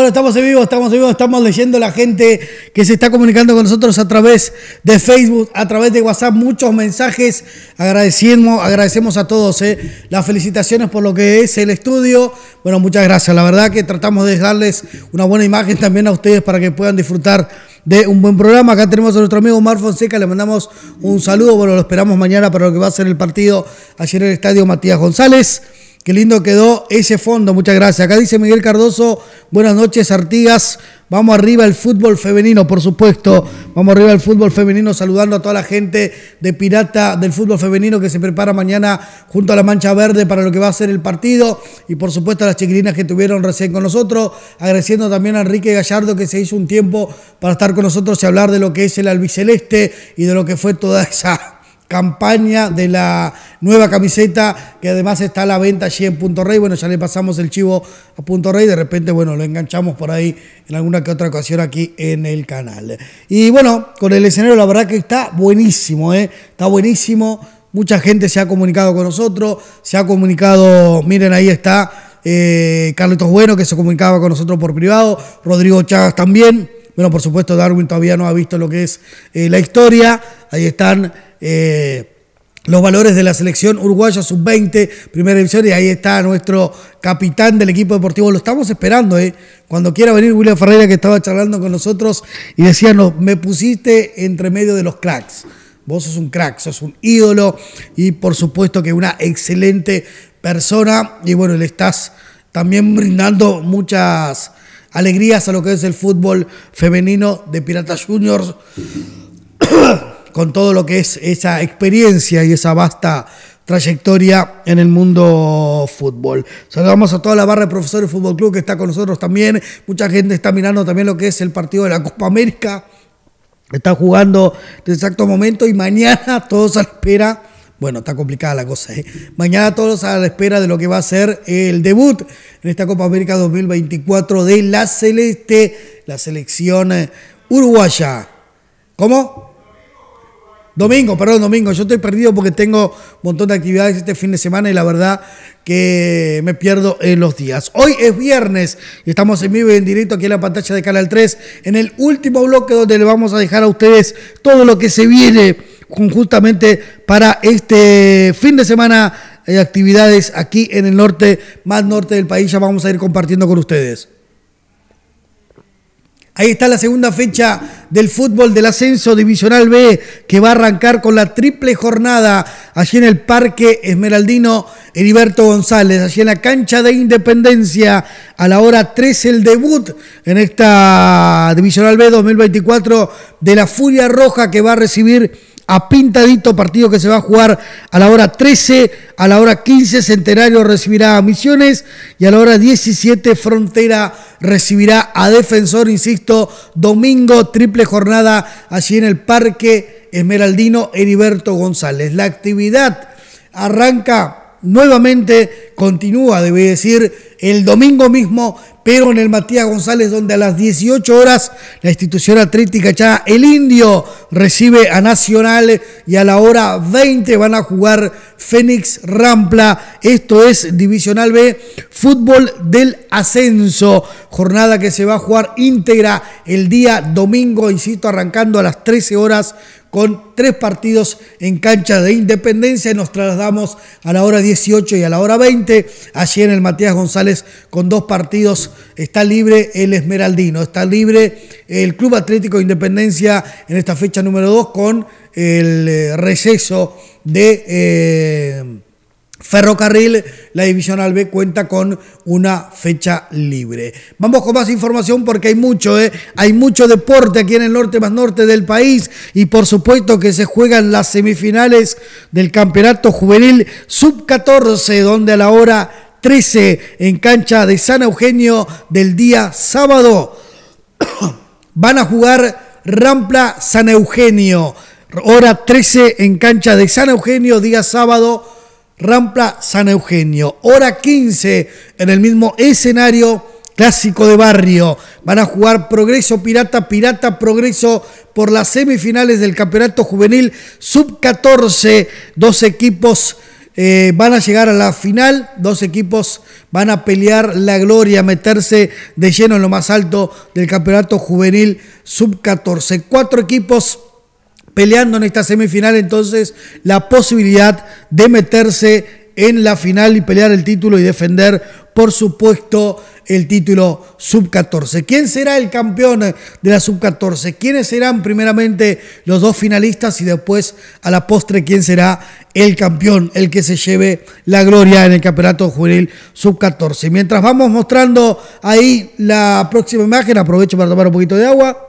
Bueno, estamos en vivo, estamos en vivo, estamos leyendo la gente que se está comunicando con nosotros a través de Facebook, a través de WhatsApp, muchos mensajes. Agradecemos, agradecemos a todos eh. las felicitaciones por lo que es el estudio. Bueno, muchas gracias. La verdad que tratamos de darles una buena imagen también a ustedes para que puedan disfrutar de un buen programa. Acá tenemos a nuestro amigo Mar Fonseca, le mandamos un saludo. Bueno, lo esperamos mañana para lo que va a ser el partido ayer en el estadio Matías González. Qué lindo quedó ese fondo, muchas gracias. Acá dice Miguel Cardoso, buenas noches Artigas, vamos arriba al fútbol femenino, por supuesto, vamos arriba al fútbol femenino, saludando a toda la gente de Pirata del fútbol femenino que se prepara mañana junto a la Mancha Verde para lo que va a ser el partido y por supuesto a las chiquilinas que tuvieron recién con nosotros, agradeciendo también a Enrique Gallardo que se hizo un tiempo para estar con nosotros y hablar de lo que es el albiceleste y de lo que fue toda esa campaña de la nueva camiseta que además está a la venta allí en Punto Rey. Bueno, ya le pasamos el chivo a Punto Rey, de repente, bueno, lo enganchamos por ahí en alguna que otra ocasión aquí en el canal. Y bueno, con el escenario la verdad que está buenísimo, ¿eh? está buenísimo. Mucha gente se ha comunicado con nosotros, se ha comunicado, miren ahí está eh, Carlitos Bueno que se comunicaba con nosotros por privado, Rodrigo Chagas también. Bueno, por supuesto, Darwin todavía no ha visto lo que es eh, la historia. Ahí están eh, los valores de la selección uruguaya sub-20, primera división, y ahí está nuestro capitán del equipo deportivo. Lo estamos esperando, ¿eh? Cuando quiera venir William Ferreira, que estaba charlando con nosotros, y decía, no, me pusiste entre medio de los cracks. Vos sos un crack, sos un ídolo, y por supuesto que una excelente persona, y bueno, le estás también brindando muchas alegrías a lo que es el fútbol femenino de Piratas Juniors, con todo lo que es esa experiencia y esa vasta trayectoria en el mundo fútbol. Saludamos a toda la barra de profesores Fútbol Club que está con nosotros también. Mucha gente está mirando también lo que es el partido de la Copa América. Está jugando en exacto momento y mañana todos a espera bueno, está complicada la cosa. ¿eh? Mañana todos a la espera de lo que va a ser el debut en esta Copa América 2024 de la Celeste, la selección eh, uruguaya. ¿Cómo? Domingo, perdón, domingo. Yo estoy perdido porque tengo un montón de actividades este fin de semana y la verdad que me pierdo en los días. Hoy es viernes y estamos en vivo y en directo aquí en la pantalla de Canal 3 en el último bloque donde le vamos a dejar a ustedes todo lo que se viene justamente para este fin de semana de actividades aquí en el norte, más norte del país, ya vamos a ir compartiendo con ustedes. Ahí está la segunda fecha del fútbol del ascenso divisional B que va a arrancar con la triple jornada allí en el Parque Esmeraldino Heriberto González, allí en la cancha de Independencia a la hora 3 el debut en esta divisional B 2024 de la Furia Roja que va a recibir a pintadito partido que se va a jugar a la hora 13, a la hora 15 Centenario recibirá a Misiones y a la hora 17 Frontera recibirá a Defensor, insisto, domingo triple jornada allí en el Parque Esmeraldino Heriberto González. La actividad arranca nuevamente, continúa, debe decir, el domingo mismo pero en el Matías González, donde a las 18 horas la institución atlética ya El Indio recibe a Nacional y a la hora 20 van a jugar Fénix Rampla. Esto es Divisional B, fútbol del ascenso. Jornada que se va a jugar íntegra el día domingo, insisto, arrancando a las 13 horas con tres partidos en cancha de Independencia. Nos trasladamos a la hora 18 y a la hora 20. Allí en el Matías González con dos partidos está libre el Esmeraldino, está libre el Club Atlético de Independencia en esta fecha número 2 con el eh, receso de... Eh, Ferrocarril, la división B cuenta con una fecha libre. Vamos con más información porque hay mucho, ¿eh? hay mucho deporte aquí en el norte más norte del país y por supuesto que se juegan las semifinales del Campeonato Juvenil Sub-14, donde a la hora 13 en cancha de San Eugenio del día sábado van a jugar Rampla San Eugenio. Hora 13 en cancha de San Eugenio, día sábado Rampla San Eugenio. Hora 15 en el mismo escenario clásico de barrio. Van a jugar Progreso Pirata, Pirata Progreso por las semifinales del Campeonato Juvenil Sub-14. Dos equipos eh, van a llegar a la final, dos equipos van a pelear la gloria, meterse de lleno en lo más alto del Campeonato Juvenil Sub-14. Cuatro equipos peleando en esta semifinal entonces la posibilidad de meterse en la final y pelear el título y defender, por supuesto, el título sub-14. ¿Quién será el campeón de la sub-14? ¿Quiénes serán primeramente los dos finalistas y después a la postre quién será el campeón, el que se lleve la gloria en el campeonato juvenil sub-14? Mientras vamos mostrando ahí la próxima imagen, aprovecho para tomar un poquito de agua.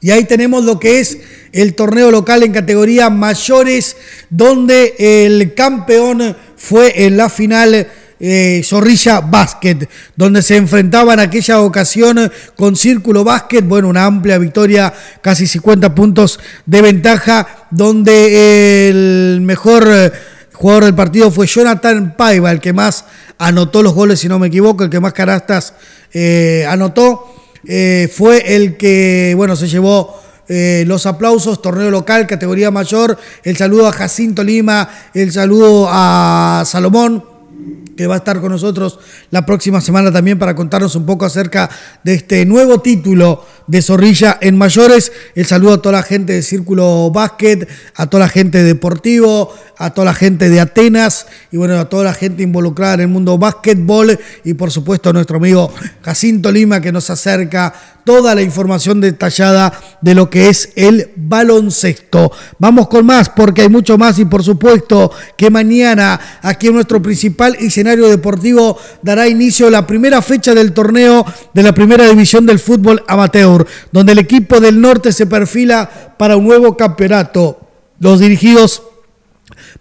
Y ahí tenemos lo que es el torneo local en categoría mayores, donde el campeón fue en la final. Eh, Zorrilla Basket, donde se enfrentaba en aquella ocasión con Círculo Basket, bueno, una amplia victoria, casi 50 puntos de ventaja, donde el mejor eh, jugador del partido fue Jonathan Paiva, el que más anotó los goles, si no me equivoco, el que más carastas eh, anotó. Eh, fue el que, bueno, se llevó eh, los aplausos, torneo local, categoría mayor, el saludo a Jacinto Lima, el saludo a Salomón, que va a estar con nosotros la próxima semana también para contarnos un poco acerca de este nuevo título de Zorrilla en Mayores. El saludo a toda la gente de Círculo Básquet, a toda la gente deportivo, a toda la gente de Atenas y bueno, a toda la gente involucrada en el mundo básquetbol y por supuesto a nuestro amigo Jacinto Lima que nos acerca toda la información detallada de lo que es el baloncesto. Vamos con más porque hay mucho más y por supuesto que mañana aquí en nuestro principal escenario deportivo dará inicio la primera fecha del torneo de la primera división del fútbol amateur donde el equipo del norte se perfila para un nuevo campeonato. Los dirigidos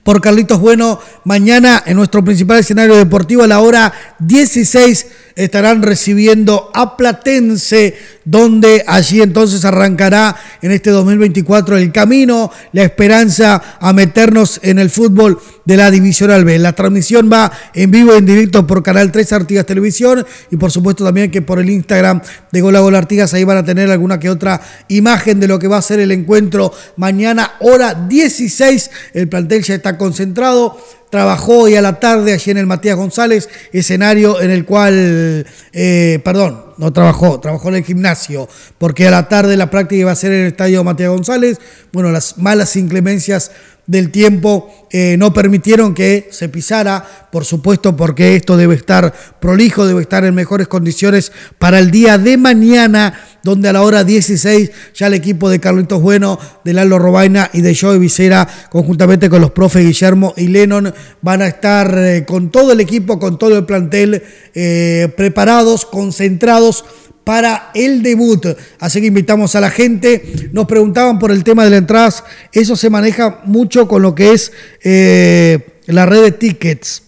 por Carlitos Bueno. Mañana en nuestro principal escenario deportivo a la hora 16 estarán recibiendo a Platense, donde allí entonces arrancará en este 2024 el camino, la esperanza a meternos en el fútbol de la División B. La transmisión va en vivo y en directo por Canal 3 Artigas Televisión y por supuesto también que por el Instagram de Gola Gola Artigas ahí van a tener alguna que otra imagen de lo que va a ser el encuentro mañana, hora 16. El plantel ya está concentrado. Trabajó y a la tarde allí en el Matías González, escenario en el cual, eh, perdón, no trabajó, trabajó en el gimnasio, porque a la tarde la práctica iba a ser en el estadio Matías González. Bueno, las malas inclemencias del tiempo eh, no permitieron que se pisara, por supuesto porque esto debe estar prolijo, debe estar en mejores condiciones para el día de mañana, donde a la hora 16 ya el equipo de Carlitos Bueno, de Lalo Robaina y de Joey Vicera, conjuntamente con los profes Guillermo y Lennon, van a estar eh, con todo el equipo, con todo el plantel, eh, preparados, concentrados para el debut. Así que invitamos a la gente. Nos preguntaban por el tema de la entradas. Eso se maneja mucho con lo que es eh, la red de tickets.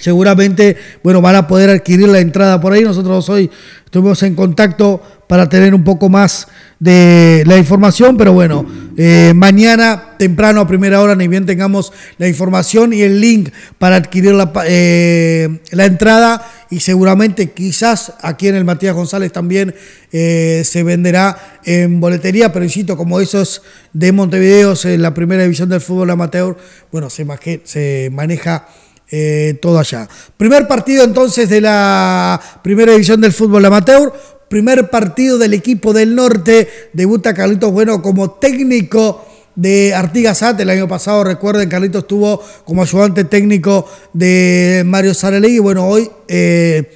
Seguramente, bueno, van a poder adquirir la entrada por ahí. Nosotros hoy estuvimos en contacto para tener un poco más de la información, pero bueno, eh, mañana temprano a primera hora ni bien tengamos la información y el link para adquirir la, eh, la entrada y seguramente quizás aquí en el Matías González también eh, se venderá en boletería, pero insisto, como esos de Montevideo, en la primera división del fútbol amateur, bueno, se, maneja eh, todo allá. Primer partido entonces de la primera división del fútbol amateur, primer partido del equipo del norte, debuta Carlitos Bueno como técnico de Artigasate El año pasado, recuerden, Carlitos estuvo como ayudante técnico de Mario Sarelli. Y bueno, hoy eh,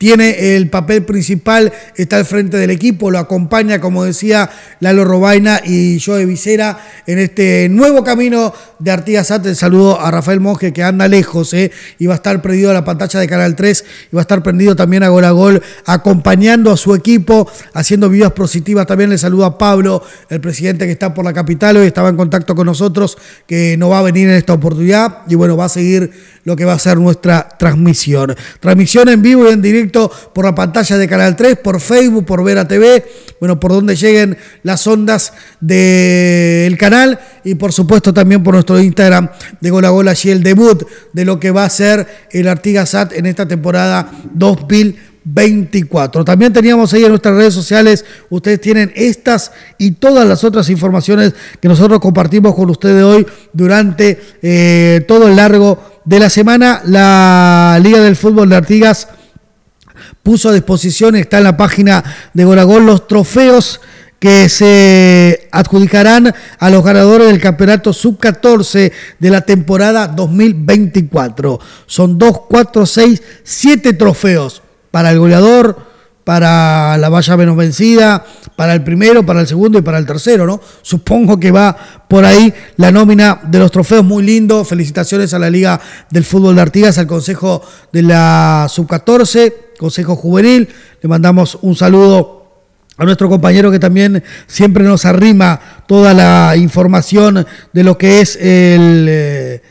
tiene el papel principal, está al frente del equipo, lo acompaña, como decía Lalo Robaina y Joe Vicera, en este nuevo camino de Artigas Sate. Saludo a Rafael Monge, que anda lejos, ¿eh? y va a estar prendido a la pantalla de Canal 3, y va a estar prendido también a Gol a Gol, acompañando a su equipo, haciendo videos positivas. También le saludo a Pablo, el presidente que está por la capital, hoy estaba en contacto con nosotros, que no va a venir en esta oportunidad, y bueno, va a seguir lo que va a ser nuestra transmisión. Transmisión en vivo y en directo por la pantalla de Canal 3, por Facebook, por Vera TV, bueno, por donde lleguen las ondas del canal y por supuesto también por nuestro Instagram de Gola Gola y el debut de lo que va a ser el Artigasat en esta temporada 2020. 24. También teníamos ahí en nuestras redes sociales, ustedes tienen estas y todas las otras informaciones que nosotros compartimos con ustedes hoy durante eh, todo el largo de la semana. La Liga del Fútbol de Artigas puso a disposición, está en la página de Goragol, los trofeos que se adjudicarán a los ganadores del campeonato sub-14 de la temporada 2024. Son 2, 4, 6, 7 trofeos para el goleador, para la valla menos vencida, para el primero, para el segundo y para el tercero, ¿no? Supongo que va por ahí la nómina de los trofeos, muy lindo. Felicitaciones a la Liga del Fútbol de Artigas, al Consejo de la Sub-14, Consejo Juvenil. Le mandamos un saludo a nuestro compañero que también siempre nos arrima toda la información de lo que es el eh,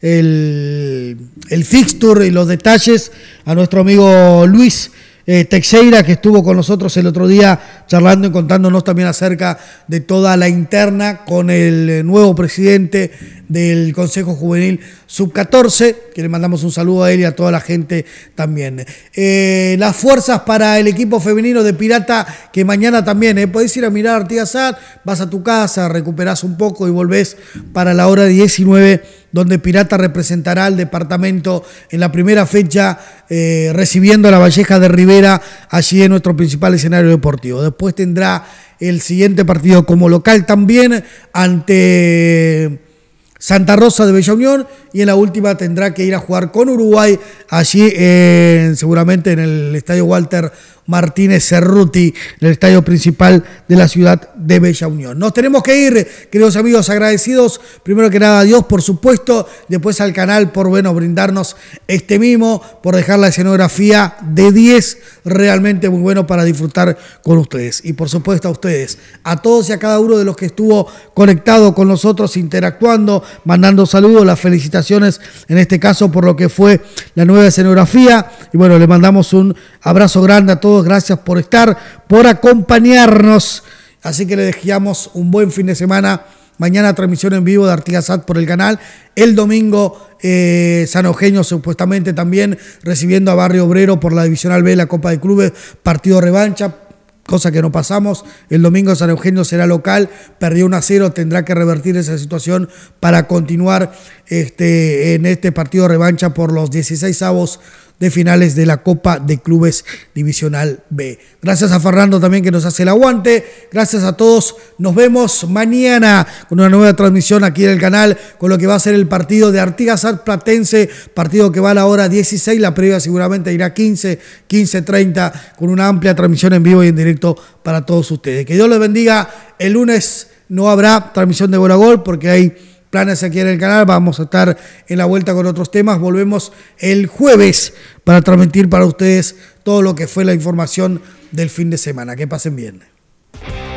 el, el fixture y los detalles a nuestro amigo Luis. Eh, Teixeira que estuvo con nosotros el otro día charlando y contándonos también acerca de toda la interna con el eh, nuevo presidente del Consejo Juvenil Sub-14, que le mandamos un saludo a él y a toda la gente también. Eh, las fuerzas para el equipo femenino de Pirata, que mañana también, eh, podés ir a mirar Sad, vas a tu casa, recuperás un poco y volvés para la hora 19 donde Pirata representará al departamento en la primera fecha, eh, recibiendo a la Valleja de Rivera, allí en nuestro principal escenario deportivo. Después tendrá el siguiente partido como local también ante Santa Rosa de Bella Unión y en la última tendrá que ir a jugar con Uruguay allí seguramente en el Estadio Walter Martínez Cerruti en el estadio principal de la ciudad de Bella Unión. Nos tenemos que ir, queridos amigos, agradecidos primero que nada a Dios, por supuesto, después al canal por bueno, brindarnos este mimo, por dejar la escenografía de 10, realmente muy bueno para disfrutar con ustedes. Y por supuesto a ustedes, a todos y a cada uno de los que estuvo conectado con nosotros, interactuando, mandando saludos, las felicitaciones en este caso por lo que fue la nueva escenografía. Y bueno, le mandamos un abrazo grande a todos gracias por estar, por acompañarnos. Así que le dejamos un buen fin de semana. Mañana transmisión en vivo de Artigasat por el canal. El domingo eh, San Eugenio supuestamente también recibiendo a Barrio Obrero por la división B la Copa de Clubes, partido revancha, cosa que no pasamos. El domingo San Eugenio será local, perdió 1 a 0, tendrá que revertir esa situación para continuar este, en este partido revancha por los 16 avos de finales de la Copa de Clubes Divisional B. Gracias a Fernando también que nos hace el aguante. Gracias a todos. Nos vemos mañana con una nueva transmisión aquí en el canal con lo que va a ser el partido de Artigas Arplatense, Platense, partido que va a la hora 16, la previa seguramente irá 15, 15.30 con una amplia transmisión en vivo y en directo para todos ustedes. Que Dios les bendiga. El lunes no habrá transmisión de gol porque hay planes aquí en el canal. Vamos a estar en la vuelta con otros temas. Volvemos el jueves para transmitir para ustedes todo lo que fue la información del fin de semana. Que pasen bien.